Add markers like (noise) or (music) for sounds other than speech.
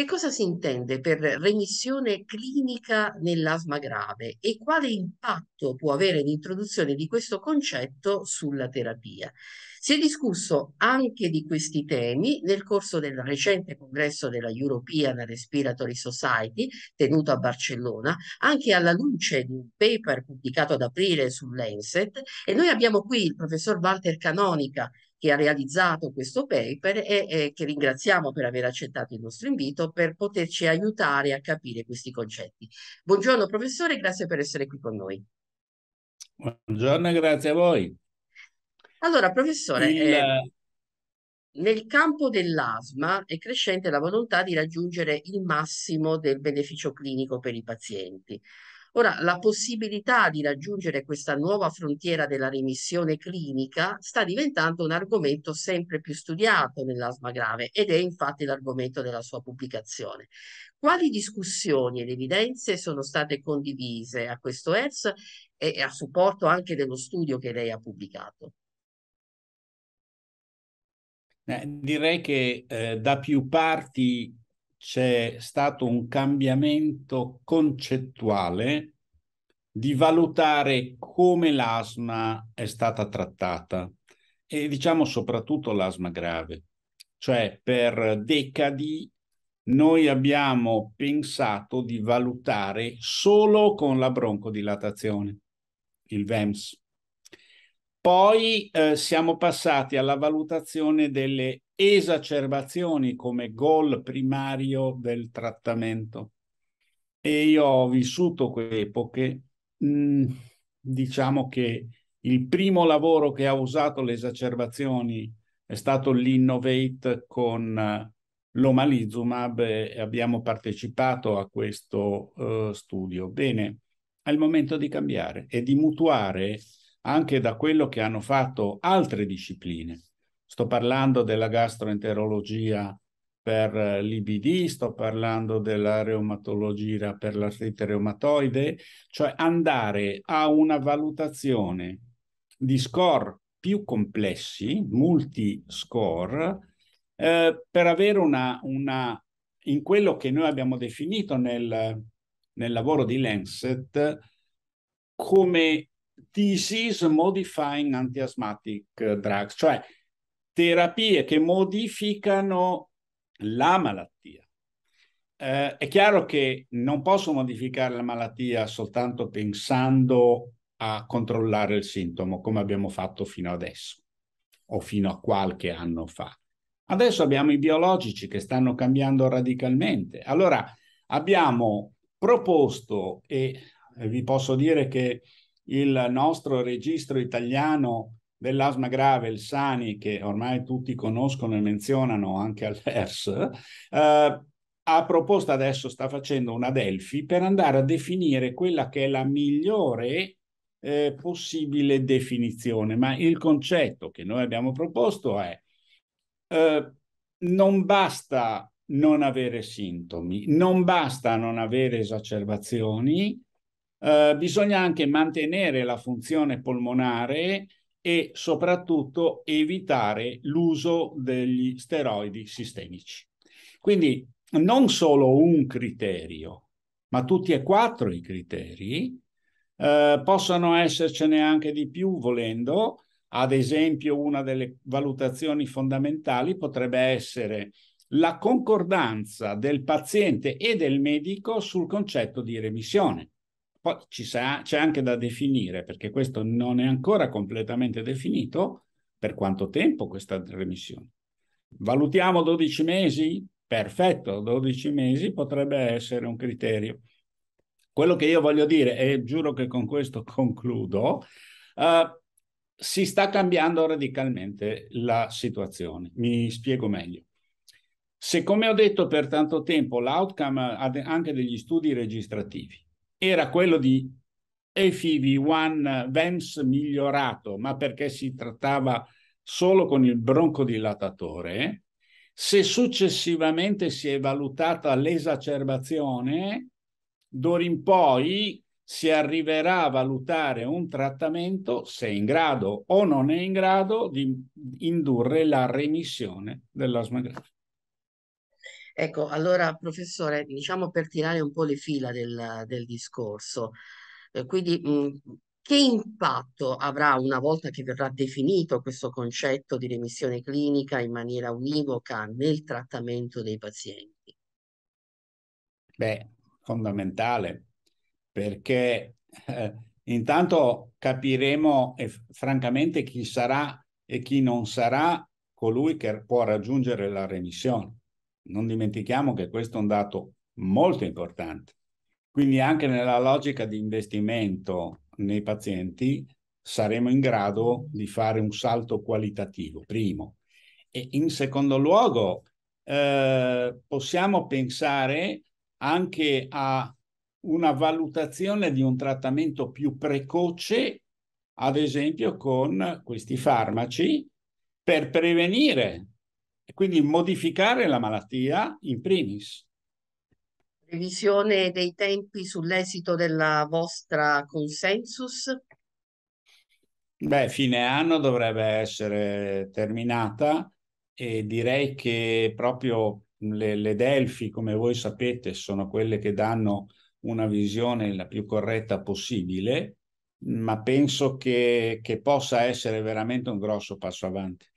Che cosa si intende per remissione clinica nell'asma grave e quale impatto può avere l'introduzione di questo concetto sulla terapia? Si è discusso anche di questi temi nel corso del recente congresso della European Respiratory Society tenuto a Barcellona, anche alla luce di un paper pubblicato ad aprile su Lancet e noi abbiamo qui il professor Walter Canonica che ha realizzato questo paper e, e che ringraziamo per aver accettato il nostro invito per poterci aiutare a capire questi concetti. Buongiorno professore, grazie per essere qui con noi. Buongiorno, grazie a voi. Allora, professore, il... eh, nel campo dell'asma è crescente la volontà di raggiungere il massimo del beneficio clinico per i pazienti. Ora, la possibilità di raggiungere questa nuova frontiera della remissione clinica sta diventando un argomento sempre più studiato nell'asma grave ed è infatti l'argomento della sua pubblicazione. Quali discussioni ed evidenze sono state condivise a questo ERS e a supporto anche dello studio che lei ha pubblicato? Eh, direi che eh, da più parti c'è stato un cambiamento concettuale di valutare come l'asma è stata trattata e diciamo soprattutto l'asma grave. Cioè per decadi noi abbiamo pensato di valutare solo con la broncodilatazione, il VEMS. Poi eh, siamo passati alla valutazione delle esacerbazioni come goal primario del trattamento. E io ho vissuto quelle epoche, mm, diciamo che il primo lavoro che ha usato le esacerbazioni è stato l'Innovate con eh, l'omalizumab e abbiamo partecipato a questo uh, studio. Bene, è il momento di cambiare e di mutuare anche da quello che hanno fatto altre discipline. Sto parlando della gastroenterologia per eh, l'IBD, sto parlando della reumatologia per l'artrite reumatoide, cioè andare a una valutazione di score più complessi, multi-score, eh, per avere una, una, in quello che noi abbiamo definito nel, nel lavoro di Lancet, come disease modifying anti-asthmatic eh, drugs, cioè terapie che modificano la malattia. Eh, è chiaro che non posso modificare la malattia soltanto pensando a controllare il sintomo, come abbiamo fatto fino adesso o fino a qualche anno fa. Adesso abbiamo i biologici che stanno cambiando radicalmente. Allora abbiamo proposto e eh, vi posso dire che il nostro registro italiano dell'asma grave, il SANI, che ormai tutti conoscono e menzionano anche all'ERS, eh, ha proposto adesso sta facendo una Delphi per andare a definire quella che è la migliore eh, possibile definizione, ma il concetto che noi abbiamo proposto è eh, non basta non avere sintomi, non basta non avere esacerbazioni, eh, bisogna anche mantenere la funzione polmonare e soprattutto evitare l'uso degli steroidi sistemici. Quindi non solo un criterio, ma tutti e quattro i criteri, eh, possono essercene anche di più volendo, ad esempio una delle valutazioni fondamentali potrebbe essere la concordanza del paziente e del medico sul concetto di remissione. Poi ci sa, c'è anche da definire, perché questo non è ancora completamente definito, per quanto tempo questa remissione. Valutiamo 12 mesi? Perfetto, 12 mesi potrebbe essere un criterio. Quello che io voglio dire, e giuro che con questo (laughs) concludo, uh, si sta cambiando radicalmente la situazione. Mi spiego meglio. Se come ho detto per tanto tempo, l'outcome anche degli studi registrativi era quello di fiv 1 VEMS migliorato, ma perché si trattava solo con il broncodilatatore, se successivamente si è valutata l'esacerbazione, d'ora in poi si arriverà a valutare un trattamento se è in grado o non è in grado di indurre la remissione dell'asma grave. Ecco, allora professore, diciamo per tirare un po' le fila del, del discorso, eh, quindi mh, mm, che impatto avrà una volta che verrà definito questo concetto di remissione clinica in maniera univoca nel trattamento dei pazienti? Beh, fondamentale, perché eh, intanto capiremo eh, francamente chi sarà e chi non sarà colui che può raggiungere la remissione non dimentichiamo che questo è un dato molto importante. Quindi anche nella logica di investimento nei pazienti saremo in grado di fare un salto qualitativo, primo. E in secondo luogo eh, possiamo pensare anche a una valutazione di un trattamento più precoce, ad esempio con questi farmaci, per prevenire e quindi modificare la malattia in primis. Revisione dei tempi sull'esito della vostra consensus? Beh, fine anno dovrebbe essere terminata e direi che proprio le, le Delfi, come voi sapete, sono quelle che danno una visione la più corretta possibile, ma penso che, che possa essere veramente un grosso passo avanti.